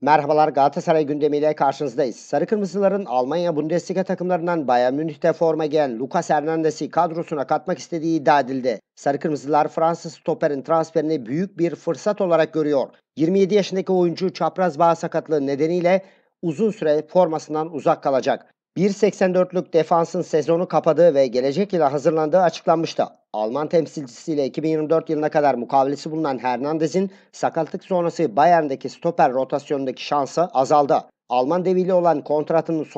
Merhabalar Galatasaray gündemiyle karşınızdayız. Sarı Kırmızıların Almanya Bundesliga takımlarından Bayern Münih'te forma giyen Lucas Hernandez'i kadrosuna katmak istediği iddia edildi. Sarı Kırmızılar Fransız stoperin transferini büyük bir fırsat olarak görüyor. 27 yaşındaki oyuncu çapraz bağ sakatlığı nedeniyle uzun süre formasından uzak kalacak. 1.84'lük defansın sezonu kapadığı ve gelecek yıla hazırlandığı açıklanmıştı. Alman temsilcisiyle 2024 yılına kadar mukavelesi bulunan Hernandez'in sakatlık sonrası Bayern'deki stoper rotasyonundaki şansı azaldı. Alman deviyle olan kontratının son